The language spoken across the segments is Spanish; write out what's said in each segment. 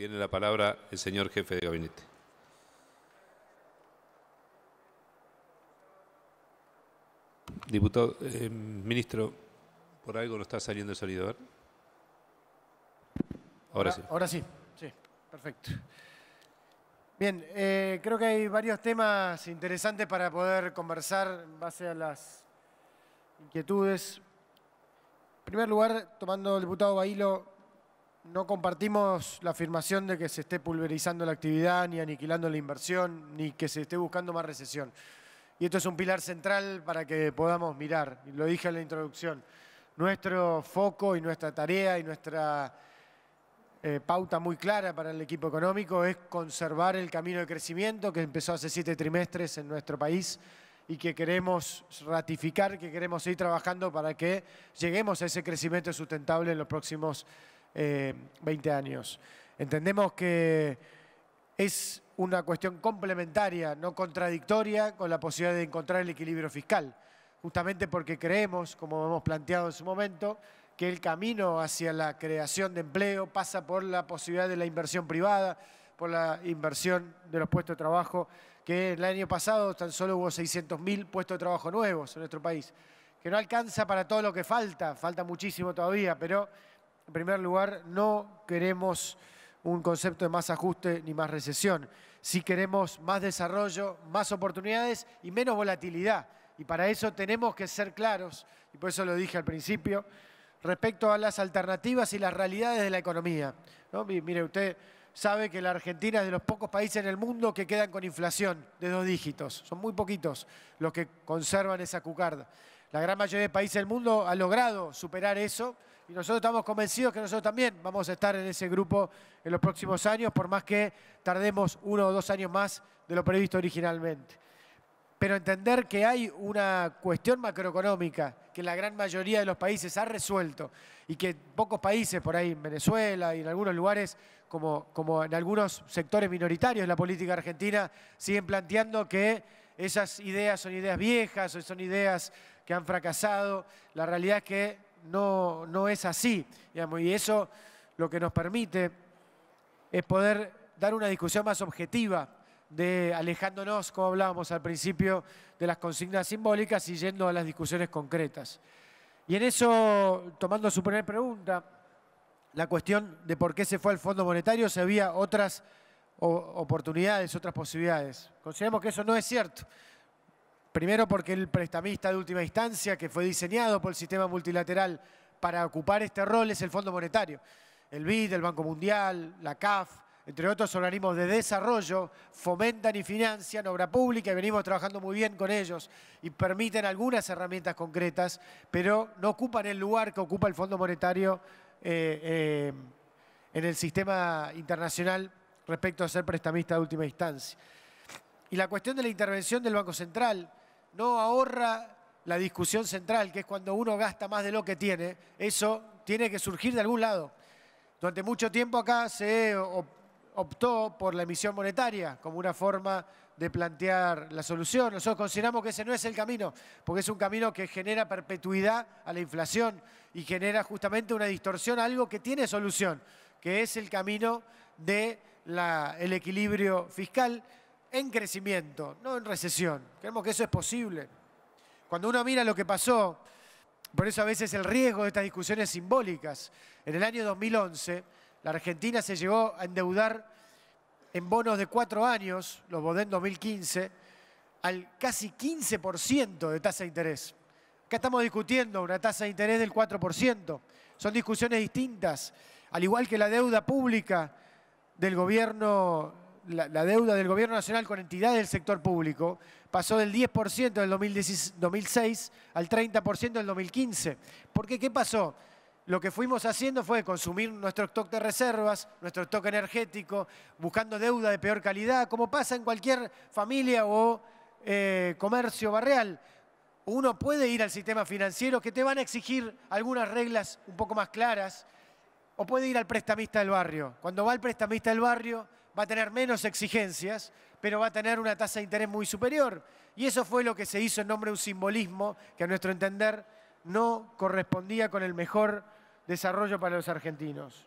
Tiene la palabra el señor jefe de gabinete. Diputado, eh, ministro, por algo no está saliendo el sonido, Ahora, ah, sí. Ahora sí, sí, perfecto. Bien, eh, creo que hay varios temas interesantes para poder conversar en base a las inquietudes. En primer lugar, tomando el diputado Bailo no compartimos la afirmación de que se esté pulverizando la actividad, ni aniquilando la inversión, ni que se esté buscando más recesión. Y esto es un pilar central para que podamos mirar, lo dije en la introducción, nuestro foco y nuestra tarea y nuestra eh, pauta muy clara para el equipo económico es conservar el camino de crecimiento que empezó hace siete trimestres en nuestro país y que queremos ratificar, que queremos seguir trabajando para que lleguemos a ese crecimiento sustentable en los próximos 20 eh, años. Entendemos que es una cuestión complementaria, no contradictoria, con la posibilidad de encontrar el equilibrio fiscal, justamente porque creemos, como hemos planteado en su momento, que el camino hacia la creación de empleo pasa por la posibilidad de la inversión privada, por la inversión de los puestos de trabajo, que el año pasado tan solo hubo 600.000 puestos de trabajo nuevos en nuestro país, que no alcanza para todo lo que falta, falta muchísimo todavía, pero en primer lugar, no queremos un concepto de más ajuste ni más recesión. Sí queremos más desarrollo, más oportunidades y menos volatilidad. Y para eso tenemos que ser claros, y por eso lo dije al principio, respecto a las alternativas y las realidades de la economía. Mire, usted sabe que la Argentina es de los pocos países en el mundo que quedan con inflación de dos dígitos. Son muy poquitos los que conservan esa cucarda. La gran mayoría de países del mundo ha logrado superar eso y nosotros estamos convencidos que nosotros también vamos a estar en ese grupo en los próximos años, por más que tardemos uno o dos años más de lo previsto originalmente. Pero entender que hay una cuestión macroeconómica que la gran mayoría de los países ha resuelto y que pocos países, por ahí en Venezuela y en algunos lugares, como, como en algunos sectores minoritarios de la política argentina, siguen planteando que esas ideas son ideas viejas o son ideas que han fracasado. La realidad es que no, no es así. y eso lo que nos permite es poder dar una discusión más objetiva de alejándonos, como hablábamos al principio, de las consignas simbólicas y yendo a las discusiones concretas. Y en eso, tomando su primera pregunta, la cuestión de por qué se fue al Fondo Monetario, se había otras oportunidades, otras posibilidades. Consideramos que eso no es cierto. Primero porque el prestamista de última instancia que fue diseñado por el sistema multilateral para ocupar este rol es el Fondo Monetario. El BID, el Banco Mundial, la CAF, entre otros organismos de desarrollo, fomentan y financian obra pública y venimos trabajando muy bien con ellos y permiten algunas herramientas concretas, pero no ocupan el lugar que ocupa el Fondo Monetario eh, eh, en el sistema internacional respecto a ser prestamista de última instancia. Y la cuestión de la intervención del Banco Central, no ahorra la discusión central, que es cuando uno gasta más de lo que tiene, eso tiene que surgir de algún lado. Durante mucho tiempo acá se optó por la emisión monetaria como una forma de plantear la solución. Nosotros consideramos que ese no es el camino, porque es un camino que genera perpetuidad a la inflación y genera justamente una distorsión a algo que tiene solución, que es el camino del equilibrio fiscal, en crecimiento, no en recesión. Creemos que eso es posible. Cuando uno mira lo que pasó, por eso a veces el riesgo de estas discusiones simbólicas. En el año 2011, la Argentina se llegó a endeudar en bonos de cuatro años, los en 2015, al casi 15% de tasa de interés. Acá estamos discutiendo una tasa de interés del 4%. Son discusiones distintas, al igual que la deuda pública del gobierno la, deuda del gobierno nacional con entidades del sector público pasó del 10% del 2006 al 30% del 2015. Porque, ¿qué pasó? Lo que fuimos haciendo fue consumir nuestro stock de reservas, nuestro stock energético, buscando deuda de peor calidad, como pasa en cualquier familia o eh, comercio barrial. Uno puede ir al sistema financiero que te van a exigir algunas reglas un poco más claras, o puede ir al prestamista del barrio. Cuando va al prestamista del barrio, va a tener menos exigencias, pero va a tener una tasa de interés muy superior. Y eso fue lo que se hizo en nombre de un simbolismo que a nuestro entender no correspondía con el mejor desarrollo para los argentinos.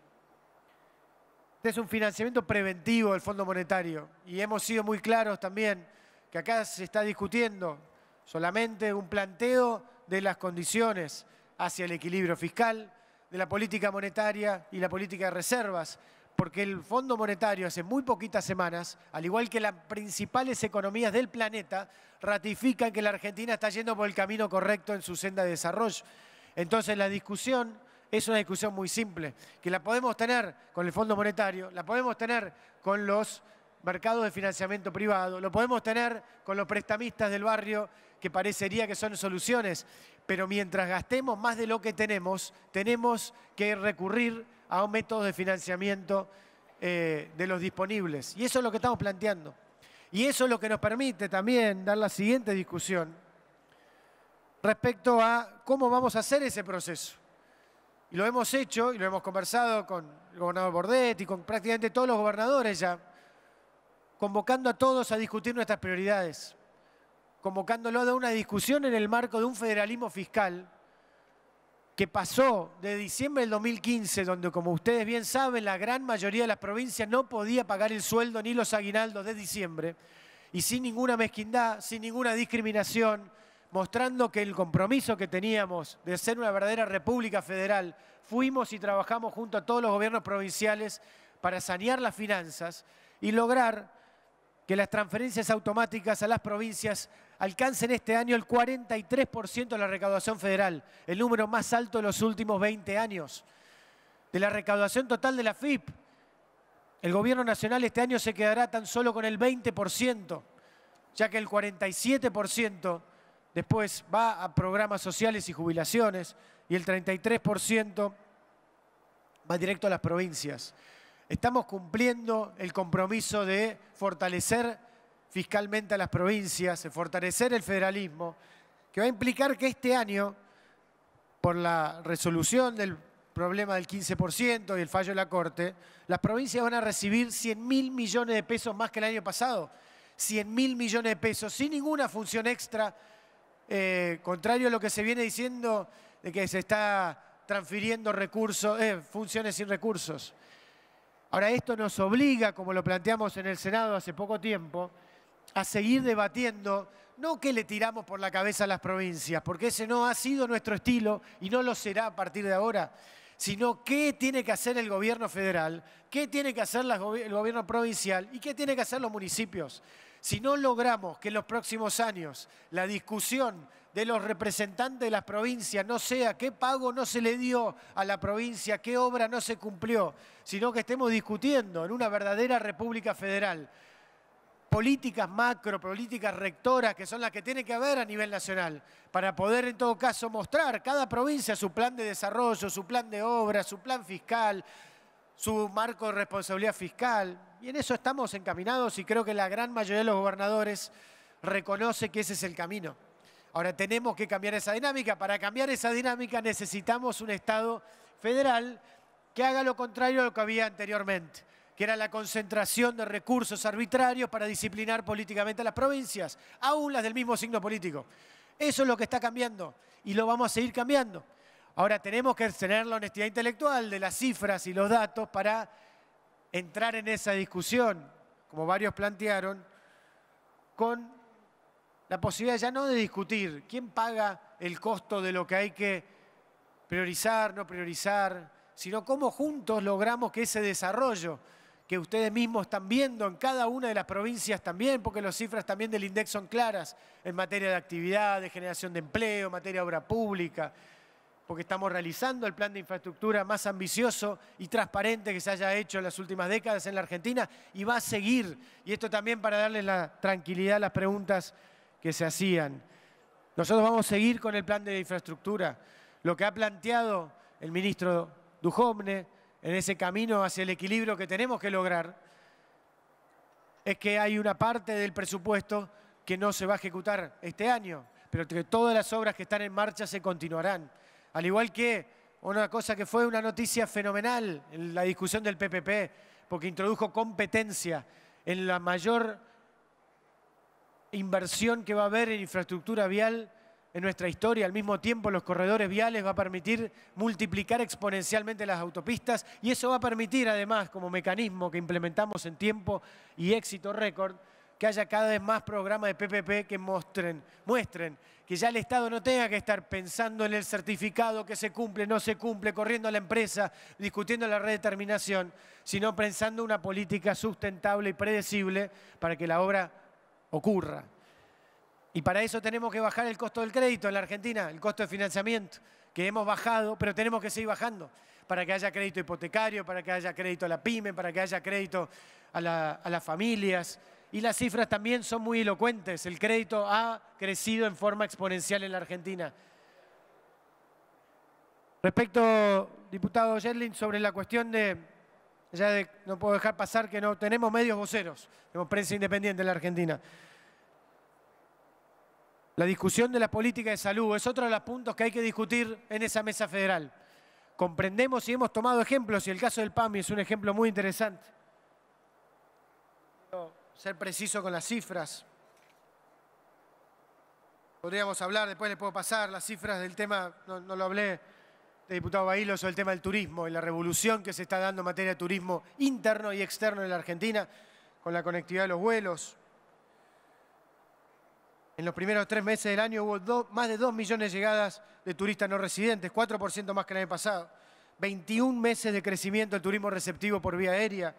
Este es un financiamiento preventivo del Fondo Monetario y hemos sido muy claros también que acá se está discutiendo solamente un planteo de las condiciones hacia el equilibrio fiscal, de la política monetaria y la política de reservas, porque el Fondo Monetario hace muy poquitas semanas, al igual que las principales economías del planeta, ratifican que la Argentina está yendo por el camino correcto en su senda de desarrollo. Entonces la discusión es una discusión muy simple, que la podemos tener con el Fondo Monetario, la podemos tener con los mercados de financiamiento privado, lo podemos tener con los prestamistas del barrio, que parecería que son soluciones, pero mientras gastemos más de lo que tenemos, tenemos que recurrir a métodos de financiamiento eh, de los disponibles. Y eso es lo que estamos planteando. Y eso es lo que nos permite también dar la siguiente discusión respecto a cómo vamos a hacer ese proceso. Y lo hemos hecho y lo hemos conversado con el gobernador Bordet y con prácticamente todos los gobernadores ya, convocando a todos a discutir nuestras prioridades, convocándolo a una discusión en el marco de un federalismo fiscal que pasó de diciembre del 2015, donde como ustedes bien saben, la gran mayoría de las provincias no podía pagar el sueldo ni los aguinaldos de diciembre, y sin ninguna mezquindad, sin ninguna discriminación, mostrando que el compromiso que teníamos de ser una verdadera república federal, fuimos y trabajamos junto a todos los gobiernos provinciales para sanear las finanzas y lograr que las transferencias automáticas a las provincias alcancen este año el 43% de la recaudación federal, el número más alto de los últimos 20 años. De la recaudación total de la FIP, el gobierno nacional este año se quedará tan solo con el 20%, ya que el 47% después va a programas sociales y jubilaciones y el 33% va directo a las provincias. Estamos cumpliendo el compromiso de fortalecer fiscalmente a las provincias, fortalecer el federalismo, que va a implicar que este año, por la resolución del problema del 15% y el fallo de la Corte, las provincias van a recibir 100 mil millones de pesos más que el año pasado. 100 mil millones de pesos, sin ninguna función extra, eh, contrario a lo que se viene diciendo de que se está transfiriendo recursos, eh, funciones sin recursos. Ahora, esto nos obliga, como lo planteamos en el Senado hace poco tiempo, a seguir debatiendo, no que le tiramos por la cabeza a las provincias, porque ese no ha sido nuestro estilo y no lo será a partir de ahora, sino qué tiene que hacer el gobierno federal, qué tiene que hacer el gobierno provincial y qué tiene que hacer los municipios. Si no logramos que en los próximos años la discusión de los representantes de las provincias no sea qué pago no se le dio a la provincia, qué obra no se cumplió, sino que estemos discutiendo en una verdadera república federal políticas macro, políticas rectoras, que son las que tiene que haber a nivel nacional, para poder en todo caso mostrar cada provincia su plan de desarrollo, su plan de obra, su plan fiscal, su marco de responsabilidad fiscal. Y en eso estamos encaminados y creo que la gran mayoría de los gobernadores reconoce que ese es el camino. Ahora tenemos que cambiar esa dinámica. Para cambiar esa dinámica necesitamos un Estado federal que haga lo contrario a lo que había anteriormente que era la concentración de recursos arbitrarios para disciplinar políticamente a las provincias, aún las del mismo signo político. Eso es lo que está cambiando y lo vamos a seguir cambiando. Ahora tenemos que tener la honestidad intelectual de las cifras y los datos para entrar en esa discusión, como varios plantearon, con la posibilidad ya no de discutir quién paga el costo de lo que hay que priorizar, no priorizar, sino cómo juntos logramos que ese desarrollo que ustedes mismos están viendo en cada una de las provincias también, porque las cifras también del INDEX son claras en materia de actividad, de generación de empleo, en materia de obra pública, porque estamos realizando el plan de infraestructura más ambicioso y transparente que se haya hecho en las últimas décadas en la Argentina y va a seguir. Y esto también para darles la tranquilidad a las preguntas que se hacían. Nosotros vamos a seguir con el plan de infraestructura, lo que ha planteado el ministro Dujomne, en ese camino hacia el equilibrio que tenemos que lograr, es que hay una parte del presupuesto que no se va a ejecutar este año, pero que todas las obras que están en marcha se continuarán. Al igual que una cosa que fue una noticia fenomenal, en la discusión del PPP, porque introdujo competencia en la mayor inversión que va a haber en infraestructura vial en nuestra historia. Al mismo tiempo, los corredores viales va a permitir multiplicar exponencialmente las autopistas y eso va a permitir, además, como mecanismo que implementamos en tiempo y éxito récord, que haya cada vez más programas de PPP que muestren que ya el Estado no tenga que estar pensando en el certificado que se cumple, no se cumple, corriendo a la empresa, discutiendo la redeterminación, sino pensando una política sustentable y predecible para que la obra ocurra. Y para eso tenemos que bajar el costo del crédito en la Argentina, el costo de financiamiento, que hemos bajado, pero tenemos que seguir bajando, para que haya crédito hipotecario, para que haya crédito a la pyme, para que haya crédito a, las familias. Y las cifras también son muy elocuentes. El crédito ha crecido en forma exponencial en la Argentina. Respecto, diputado Yerlin, sobre la cuestión de, ya de, no puedo dejar pasar que no tenemos medios voceros, tenemos prensa independiente en la Argentina. La discusión de la política de salud es otro de los puntos que hay que discutir en esa mesa federal. Comprendemos y hemos tomado ejemplos, y el caso del PAMI es un ejemplo muy interesante. Ser preciso con las cifras. Podríamos hablar, después le puedo pasar las cifras del tema, no, lo hablé, de diputado Bailo, sobre el tema del turismo y la revolución que se está dando en materia de turismo interno y externo en la Argentina, con la conectividad de los vuelos, en los primeros tres meses del año hubo más de 2 millones de llegadas de turistas no residentes, 4% más que el año pasado. 21 meses de crecimiento del turismo receptivo por vía aérea,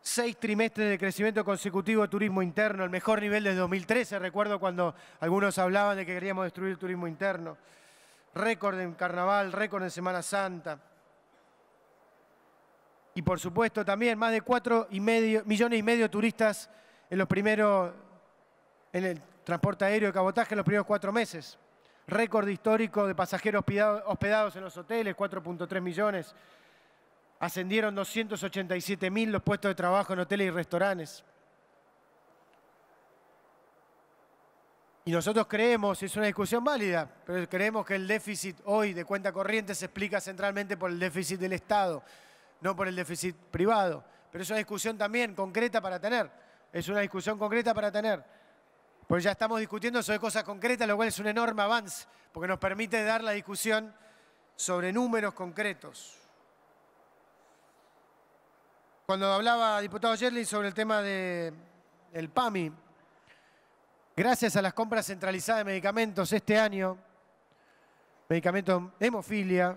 seis trimestres de crecimiento consecutivo de turismo interno, el mejor nivel desde 2013, recuerdo cuando algunos hablaban de que queríamos destruir el turismo interno. Récord en carnaval, récord en Semana Santa. Y por supuesto también más de 4 millones y medio de turistas en los primeros, en el transporte aéreo y cabotaje en los primeros cuatro meses. Récord histórico de pasajeros hospedados en los hoteles, 4.3 millones. Ascendieron 287 mil los puestos de trabajo en hoteles y restaurantes. Y nosotros creemos, es una discusión válida, pero creemos que el déficit hoy de cuenta corriente se explica centralmente por el déficit del Estado, no por el déficit privado. Pero es una discusión también concreta para tener. Es una discusión concreta para tener. Pues ya estamos discutiendo sobre cosas concretas, lo cual es un enorme avance, porque nos permite dar la discusión sobre números concretos. Cuando hablaba diputado Yerly sobre el tema del el PAMI, gracias a las compras centralizadas de medicamentos este año, medicamentos de hemofilia,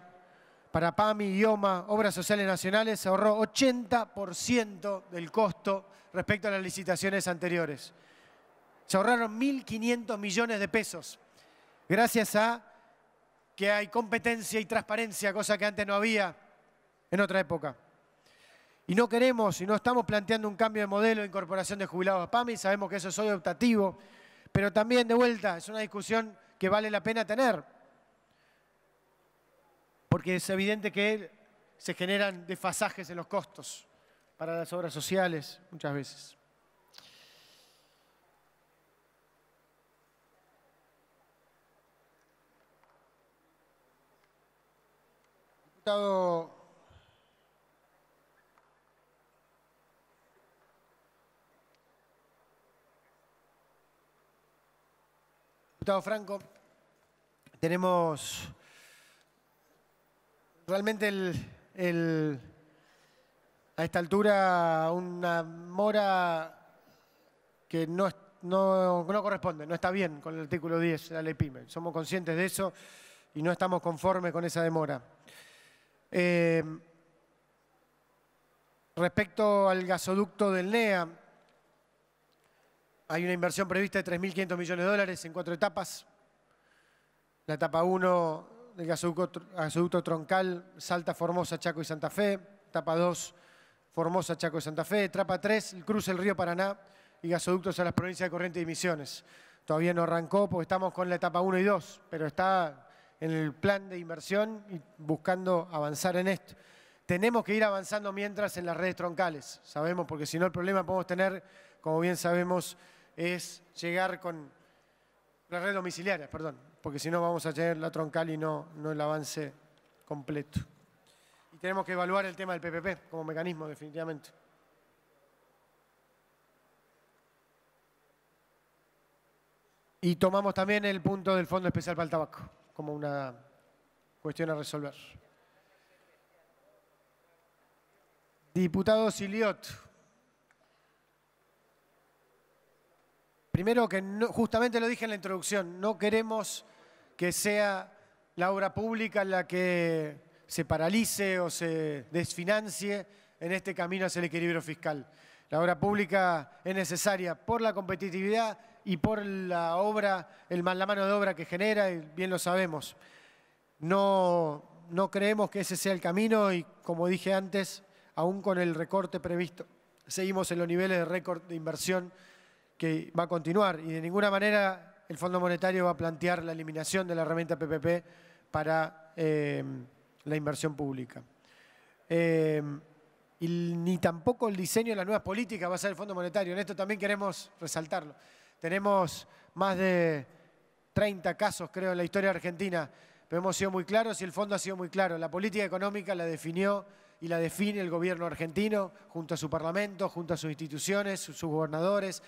para PAMI, IOMA, Obras Sociales Nacionales, se ahorró 80% del costo respecto a las licitaciones anteriores. Se ahorraron 1.500 millones de pesos gracias a que hay competencia y transparencia, cosa que antes no había en otra época. Y no queremos y no estamos planteando un cambio de modelo de incorporación de jubilados a PAMI, sabemos que eso es hoy optativo, pero también de vuelta es una discusión que vale la pena tener, porque es evidente que se generan desfasajes en los costos para las obras sociales muchas veces. diputado Franco, tenemos realmente el, a esta altura una mora que no, no, corresponde, no está bien con el artículo 10 de la ley PYME. Somos conscientes de eso y no estamos conformes con esa demora. Em, respecto al gasoducto del NEA, hay una inversión prevista de 3.500 millones de dólares en cuatro etapas. La etapa 1 del gasoducto, troncal Salta, Formosa, Chaco y Santa Fe. Etapa 2, Formosa, Chaco y Santa Fe. Etapa 3, el cruce del río Paraná y gasoductos a las provincias de Corrientes y Misiones. Todavía no arrancó porque estamos con la etapa 1 y 2, pero está en el plan de inversión y buscando avanzar en esto. Tenemos que ir avanzando mientras en las redes troncales, sabemos, porque si no el problema podemos tener, como bien sabemos, es llegar con las redes domiciliarias, perdón, porque si no vamos a tener la troncal y no, no el avance completo. Y tenemos que evaluar el tema del PPP como mecanismo, definitivamente. Y tomamos también el punto del Fondo Especial para el Tabaco como una cuestión a resolver. Diputado Siliot. Primero que justamente lo dije en la introducción, no queremos que sea la obra pública la que se paralice o se desfinancie en este camino hacia el equilibrio fiscal. La obra pública es necesaria por la competitividad y por la mano de obra que genera, bien lo sabemos. No, creemos que ese sea el camino y como dije antes, aún con el recorte previsto, seguimos en los niveles de récord de inversión que va a continuar y de ninguna manera el Fondo Monetario va a plantear la eliminación de la herramienta PPP para em, la inversión pública. Em, y ni tampoco el diseño de las nuevas políticas va a ser el Fondo Monetario. En esto también queremos resaltarlo. Tenemos más de 30 casos, creo, en la historia argentina, pero hemos sido muy claros y el fondo ha sido muy claro. La política económica la definió y la define el gobierno argentino, junto a su parlamento, junto a sus instituciones, sus gobernadores,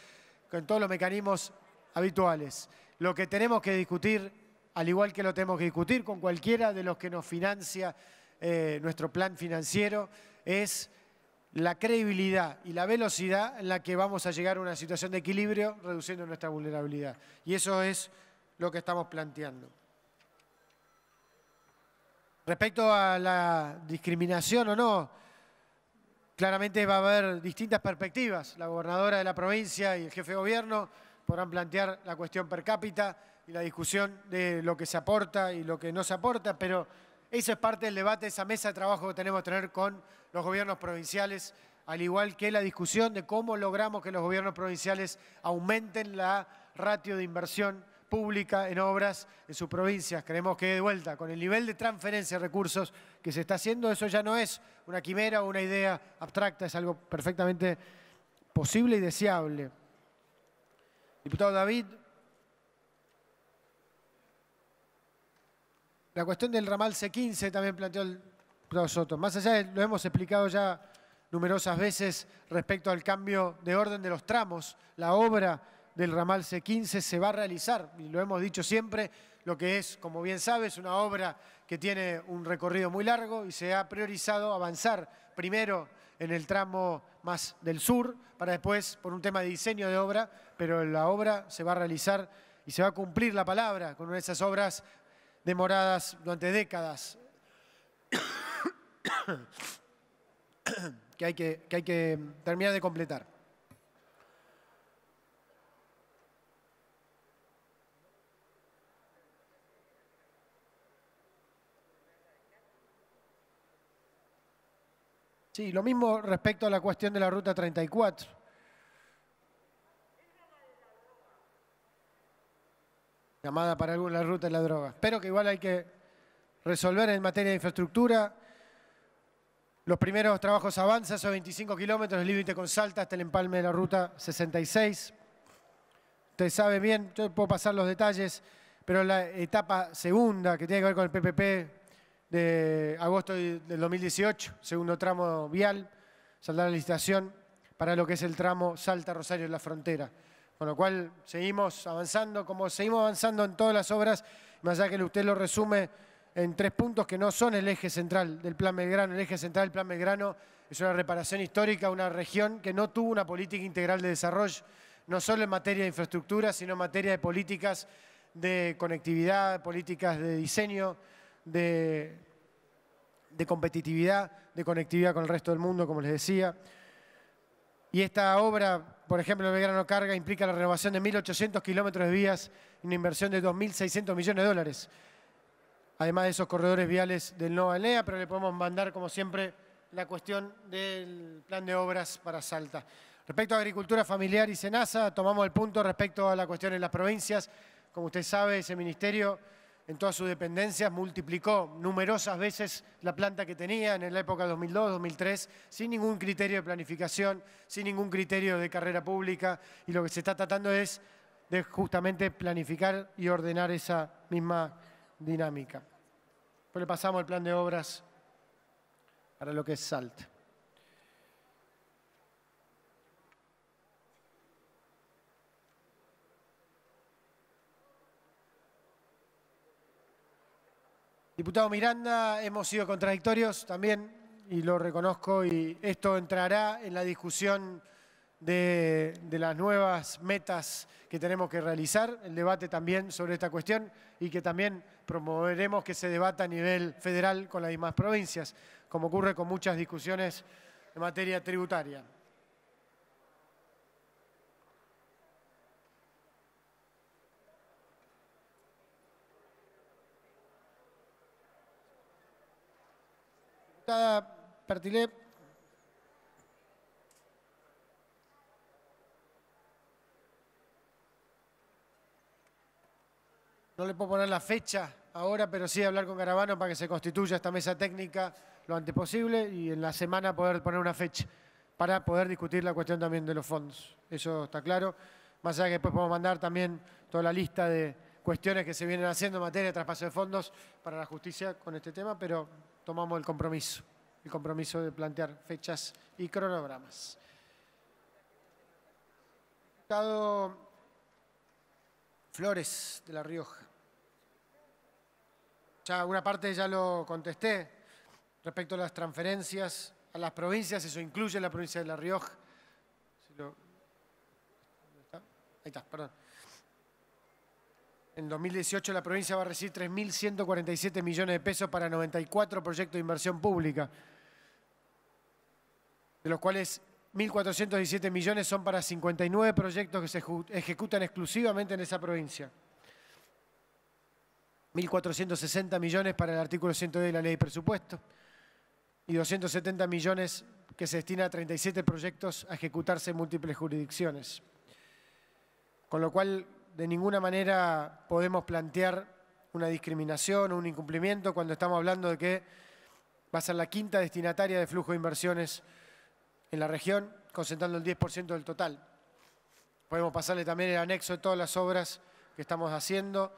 con todos los mecanismos habituales. Lo que tenemos que discutir, al igual que lo tenemos que discutir con cualquiera de los que nos financia eh, nuestro plan financiero, es la credibilidad y la velocidad en la que vamos a llegar a una situación de equilibrio reduciendo nuestra vulnerabilidad. Y eso es lo que estamos planteando. Respecto a la discriminación o no, claramente va a haber distintas perspectivas. La gobernadora de la provincia y el jefe de gobierno podrán plantear la cuestión per cápita y la discusión de lo que se aporta y lo que no se aporta, pero eso es parte del debate, esa mesa de trabajo que tenemos que tener con los gobiernos provinciales, al igual que la discusión de cómo logramos que los gobiernos provinciales aumenten la ratio de inversión pública en obras en sus provincias. Creemos que de vuelta, con el nivel de transferencia de recursos que se está haciendo, eso ya no es una quimera o una idea abstracta, es algo perfectamente posible y deseable. Diputado David. La cuestión del ramal C15 también planteó el profesor Soto. Más allá lo hemos explicado ya numerosas veces respecto al cambio de orden de los tramos, la obra del ramal C15 se va a realizar, y lo hemos dicho siempre, lo que es, como bien sabes, una obra que tiene un recorrido muy largo y se ha priorizado avanzar primero en el tramo más del sur, para después, por un tema de diseño de obra, pero la obra se va a realizar y se va a cumplir la palabra con una de esas obras demoradas durante décadas, que, hay que, hay que terminar de completar. Sí, lo mismo respecto a la cuestión de la Ruta 34. llamada para alguna ruta de la droga. Pero que igual hay que resolver en materia de infraestructura. Los primeros trabajos avanzan, son 25 kilómetros, el límite con Salta hasta el empalme de la ruta 66. Usted sabe bien, yo puedo pasar los detalles, pero la etapa segunda que tiene que ver con el PPP de agosto del 2018, segundo tramo vial, saldrá la licitación para lo que es el tramo Salta-Rosario en la frontera. Con lo cual seguimos avanzando, como seguimos avanzando en todas las obras, más allá que usted lo resume en tres puntos que no son el eje central del Plan Belgrano. El eje central del Plan Belgrano es una reparación histórica, una región que no tuvo una política integral de desarrollo, no solo en materia de infraestructura, sino en materia de políticas de conectividad, políticas de diseño, de, de competitividad, de conectividad con el resto del mundo, como les decía. Y esta obra por ejemplo, el Belgrano Carga implica la renovación de 1.800 kilómetros de vías y una inversión de 2.600 millones de dólares. Además de esos corredores viales del Nueva Alea, pero le podemos mandar, como siempre, la cuestión del plan de obras para Salta. Respecto a agricultura familiar y SENASA, tomamos el punto respecto a la cuestión en las provincias. Como usted sabe, ese ministerio en todas sus dependencias multiplicó numerosas veces la planta que tenía en la época 2002-2003, sin ningún criterio de planificación, sin ningún criterio de carrera pública, y lo que se está tratando es de justamente planificar y ordenar esa misma dinámica. Pero le pasamos el plan de obras para lo que es SALT. Diputado Miranda, hemos sido contradictorios también y lo reconozco y esto entrará en la discusión de, las nuevas metas que tenemos que realizar, el debate también sobre esta cuestión y que también promoveremos que se debata a nivel federal con las demás provincias, como ocurre con muchas discusiones en materia tributaria. Cada No le puedo poner la fecha ahora, pero sí hablar con Carabano para que se constituya esta mesa técnica lo antes posible y en la semana poder poner una fecha para poder discutir la cuestión también de los fondos. Eso está claro. Más allá que después podemos mandar también toda la lista de cuestiones que se vienen haciendo en materia de traspaso de fondos para la justicia con este tema, pero tomamos el compromiso, el compromiso de plantear fechas y cronogramas. Estado Flores de La Rioja. Ya una parte ya lo contesté respecto a las transferencias a las provincias, eso incluye la provincia de La Rioja. Ahí está, perdón. En 2018 la provincia va a recibir 3.147 millones de pesos para 94 proyectos de inversión pública, de los cuales 1.417 millones son para 59 proyectos que se ejecutan exclusivamente en esa provincia. 1.460 millones para el artículo 110 de la ley de presupuesto y 270 millones que se destina a 37 proyectos a ejecutarse en múltiples jurisdicciones. Con lo cual de ninguna manera podemos plantear una discriminación o un incumplimiento cuando estamos hablando de que va a ser la quinta destinataria de flujo de inversiones en la región, concentrando el 10% del total. Podemos pasarle también el anexo de todas las obras que estamos haciendo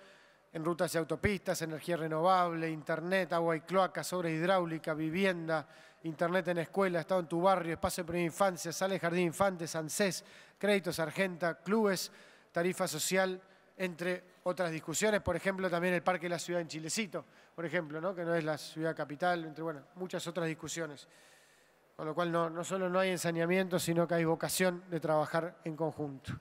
en rutas y autopistas, energía renovable, internet, agua y cloacas, obra hidráulica, vivienda, internet en escuela, estado en tu barrio, espacio de primera infancia, sales jardín infantes, ANSES, créditos, argenta, clubes, tarifa social, entre otras discusiones. Por ejemplo, también el Parque de la Ciudad en Chilecito, por ejemplo, que no es la ciudad capital, entre bueno, muchas otras discusiones. Con lo cual no, no solo no hay ensañamiento, sino que hay vocación de trabajar en conjunto.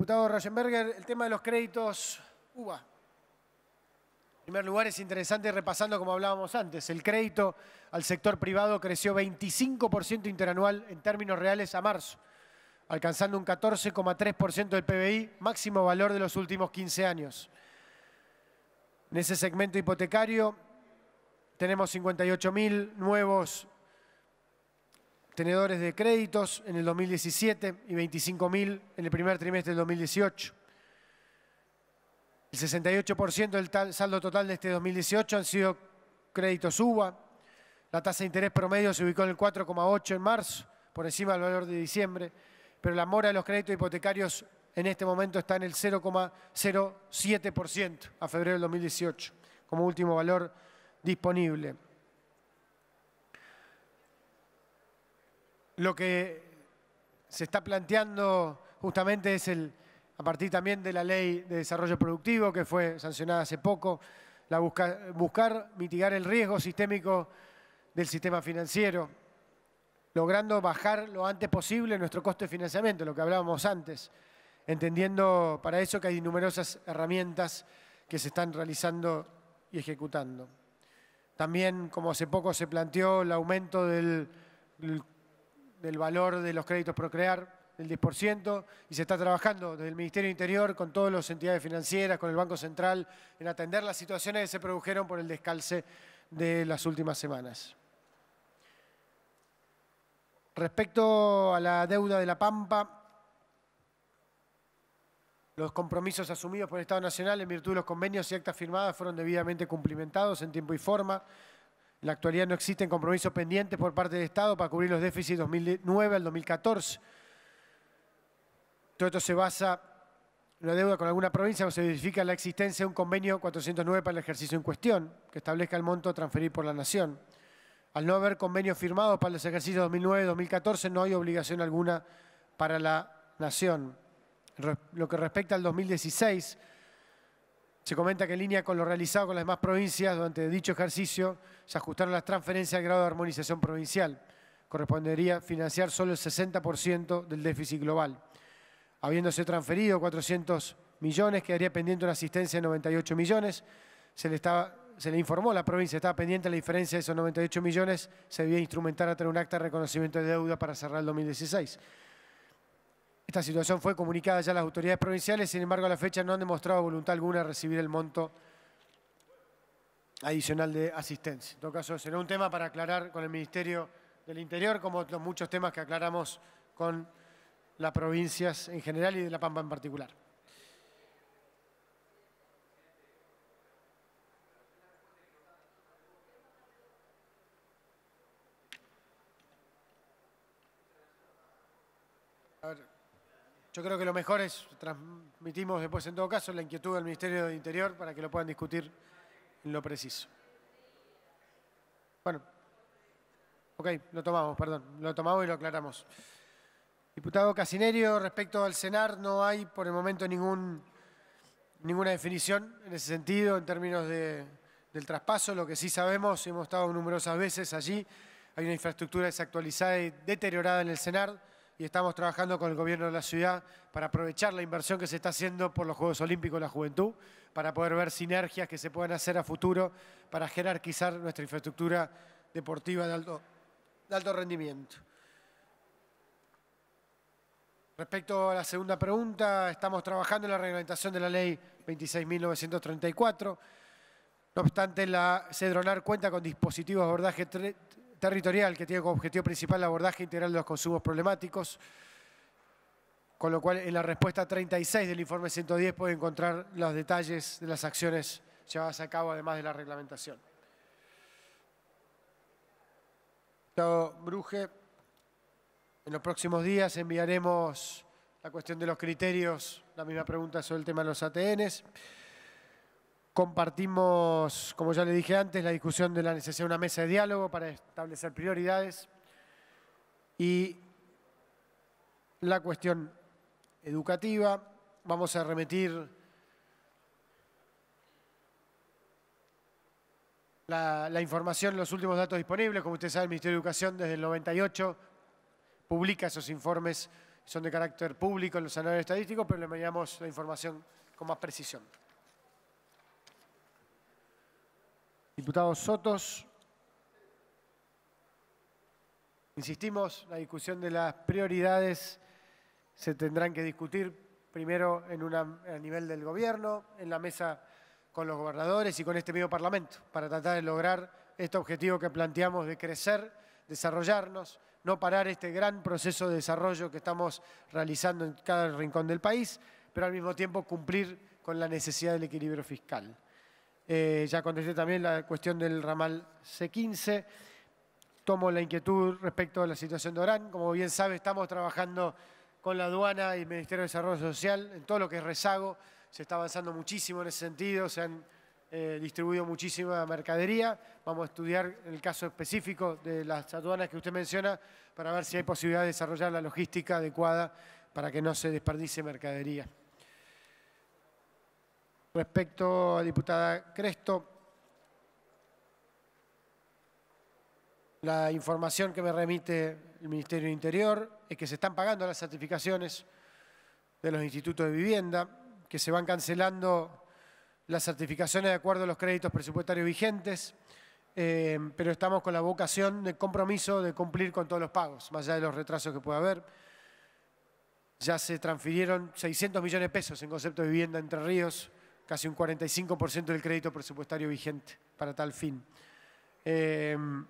diputado Rosenberger, el tema de los créditos UBA. En primer lugar, es interesante repasando como hablábamos antes, el crédito al sector privado creció 25% interanual en términos reales a marzo, alcanzando un 14,3% del PBI, máximo valor de los últimos 15 años. En ese segmento hipotecario tenemos 58.000 nuevos tenedores de créditos en el 2017 y 25.000 en el primer trimestre del 2018. El 68% del saldo total de este 2018 han sido créditos UBA. La tasa de interés promedio se ubicó en el 4,8 en marzo, por encima del valor de diciembre, pero la mora de los créditos hipotecarios en este momento está en el 0,07% a febrero del 2018, como último valor disponible. lo que se está planteando justamente es el, a partir también de la ley de desarrollo productivo que fue sancionada hace poco, la buscar mitigar el riesgo sistémico del sistema financiero, logrando bajar lo antes posible nuestro costo de financiamiento, lo que hablábamos antes, entendiendo para eso que hay numerosas herramientas que se están realizando y ejecutando. También, como hace poco se planteó, el aumento del del valor de los créditos Procrear, del 10%, y se está trabajando desde el Ministerio Interior con todas las entidades financieras, con el Banco Central, en atender las situaciones que se produjeron por el descalce de las últimas semanas. Respecto a la deuda de la Pampa, los compromisos asumidos por el Estado Nacional en virtud de los convenios y actas firmadas fueron debidamente cumplimentados en tiempo y forma. En la actualidad no existen compromiso pendiente por parte del Estado para cubrir los déficits 2009 al 2014. Todo esto se basa en la deuda con alguna provincia o se verifica la existencia de un convenio 409 para el ejercicio en cuestión, que establezca el monto a transferir por la Nación. Al no haber convenios firmados para los ejercicios 2009-2014, no hay obligación alguna para la Nación. Lo que respecta al 2016, se comenta que en línea con lo realizado con las demás provincias durante dicho ejercicio, se ajustaron las transferencias al grado de armonización provincial. Correspondería financiar solo el 60% del déficit global. Habiéndose transferido 400 millones, quedaría pendiente una asistencia de 98 millones. Se le, estaba, se le informó a la provincia, estaba pendiente la diferencia de esos 98 millones, se debía instrumentar a tener un acta de reconocimiento de deuda para cerrar el 2016. Esta situación fue comunicada ya a las autoridades provinciales, sin embargo a la fecha no han demostrado voluntad alguna de recibir el monto adicional de asistencia. En todo caso, será un tema para aclarar con el Ministerio del Interior, como los muchos temas que aclaramos con las provincias en general y de La Pampa en particular. Yo creo que lo mejor es, transmitimos después en todo caso, la inquietud del Ministerio de Interior para que lo puedan discutir en lo preciso. Bueno, ok, lo tomamos, perdón, lo tomamos y lo aclaramos. Diputado Casinerio, respecto al Senar, no hay por el momento ningún, ninguna definición en ese sentido, en términos de, del traspaso. Lo que sí sabemos, hemos estado numerosas veces allí, hay una infraestructura desactualizada y deteriorada en el Senar, y estamos trabajando con el gobierno de la ciudad para aprovechar la inversión que se está haciendo por los Juegos Olímpicos de la Juventud, para poder ver sinergias que se puedan hacer a futuro para jerarquizar nuestra infraestructura deportiva de alto, de alto rendimiento. Respecto a la segunda pregunta, estamos trabajando en la reglamentación de la ley 26.934. No obstante, la Cedronar cuenta con dispositivos de abordaje territorial que tiene como objetivo principal el abordaje integral de los consumos problemáticos, con lo cual en la respuesta 36 del informe 110 puede encontrar los detalles de las acciones llevadas a cabo además de la reglamentación. Bruje, en los próximos días enviaremos la cuestión de los criterios, la misma pregunta sobre el tema de los ATNs. Compartimos, como ya le dije antes, la discusión de la necesidad de una mesa de diálogo para establecer prioridades y la cuestión educativa. Vamos a remitir la, información, los últimos datos disponibles. Como usted sabe, el Ministerio de Educación desde el 98 publica esos informes, son de carácter público en los anuales estadísticos, pero le enviamos la información con más precisión. Diputados Sotos. Insistimos, la discusión de las prioridades se tendrán que discutir primero en a nivel del gobierno, en la mesa con los gobernadores y con este mismo Parlamento, para tratar de lograr este objetivo que planteamos de crecer, desarrollarnos, no parar este gran proceso de desarrollo que estamos realizando en cada rincón del país, pero al mismo tiempo cumplir con la necesidad del equilibrio fiscal. Eh, ya contesté también la cuestión del ramal C15. Tomo la inquietud respecto a la situación de Orán. Como bien sabe, estamos trabajando con la aduana y el Ministerio de Desarrollo Social en todo lo que es rezago. Se está avanzando muchísimo en ese sentido, se han eh, distribuido muchísima mercadería. Vamos a estudiar el caso específico de las aduanas que usted menciona para ver si hay posibilidad de desarrollar la logística adecuada para que no se desperdice mercadería. Respecto a diputada Cresto, la información que me remite el Ministerio del Interior es que se están pagando las certificaciones de los institutos de vivienda, que se van cancelando las certificaciones de acuerdo a los créditos presupuestarios vigentes, eh, pero estamos con la vocación de compromiso de cumplir con todos los pagos, más allá de los retrasos que pueda haber. Ya se transfirieron 600 millones de pesos en concepto de vivienda Entre Ríos, casi un 45% del crédito presupuestario vigente para tal fin. Em,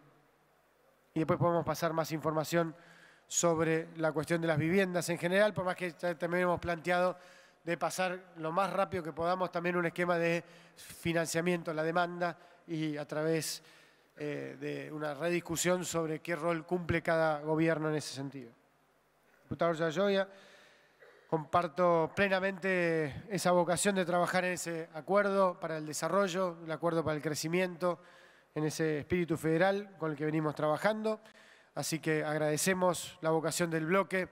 y después podemos pasar más información sobre la cuestión de las viviendas en general, por más que también hemos planteado de pasar lo más rápido que podamos también un esquema de financiamiento a la demanda y a través eh, de una rediscusión sobre qué rol cumple cada gobierno en ese sentido comparto plenamente esa vocación de trabajar en ese acuerdo para el desarrollo, el acuerdo para el crecimiento, en ese espíritu federal con el que venimos trabajando. Así que agradecemos la vocación del bloque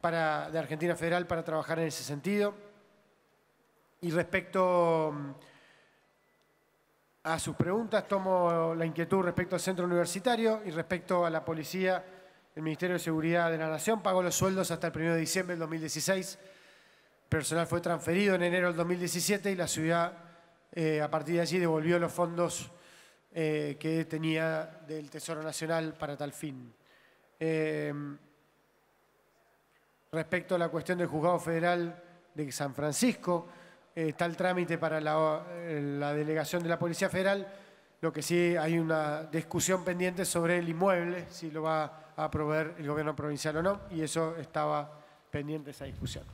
de Argentina Federal para trabajar en ese sentido. Y respecto mm, a sus preguntas, tomo la inquietud respecto al centro universitario y respecto a la policía el Ministerio de Seguridad de la Nación pagó los sueldos hasta el 1 de diciembre del 2016. personal fue transferido en enero del 2017 y la ciudad eh, a partir de allí devolvió los fondos eh, que tenía del Tesoro Nacional para tal fin. Eh, respecto a la cuestión del Juzgado Federal de San Francisco, está el trámite para la delegación de la Policía Federal lo que sí hay una discusión pendiente sobre el inmueble, si lo va a proveer el gobierno provincial o no, y eso estaba pendiente esa discusión.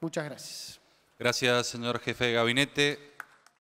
Muchas gracias. Gracias, señor jefe de gabinete.